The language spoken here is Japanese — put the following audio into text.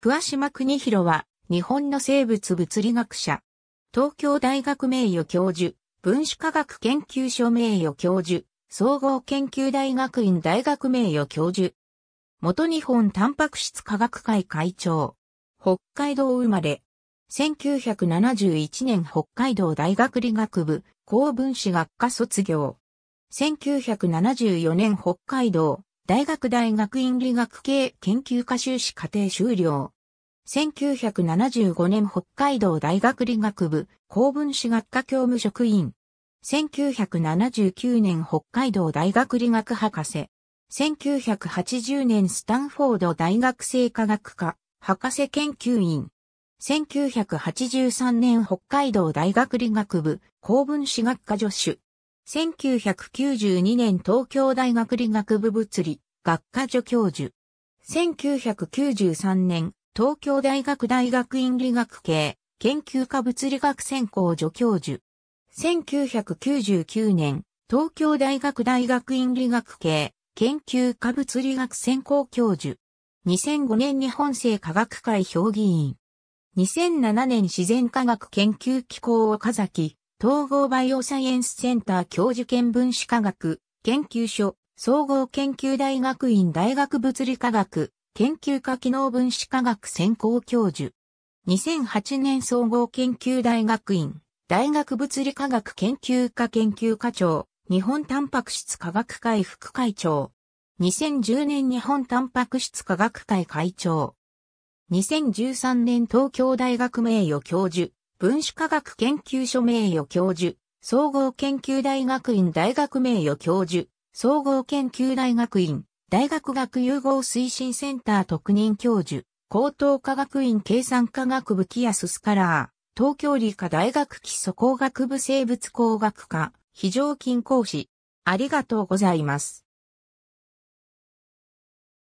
桑島邦弘は、日本の生物物理学者。東京大学名誉教授、分子科学研究所名誉教授、総合研究大学院大学名誉教授。元日本タンパク質科学会会長。北海道生まれ。1971年北海道大学理学部、高分子学科卒業。1974年北海道大学大学院理学系研究科修士課程修了。1975年北海道大学理学部公文史学科教務職員。1979年北海道大学理学博士。1980年スタンフォード大学生科学科博士研究員。1983年北海道大学理学部公文史学科助手。1992年東京大学理学部物理学科助教授。1993年東京大学大学院理学系研究科物理学専攻助教授。1999年東京大学大学院理学系研究科物理学専攻教授。2005年日本生科学会評議員。2007年自然科学研究機構岡崎統合バイオサイエンスセンター教授兼分子科学、研究所、総合研究大学院大学物理科学、研究科機能分子科学専攻教授。2008年総合研究大学院、大学物理科学研究科研究課長、日本タンパク質科学会副会長。2010年日本タンパク質科学会会長。2013年東京大学名誉教授。文子科学研究所名誉教授、総合研究大学院大学名誉教授、総合研究大学院、大学学融合推進センター特任教授、高等科学院計算科学部キアススカラー、東京理科大学基礎工学部生物工学科、非常勤講師。ありがとうございます。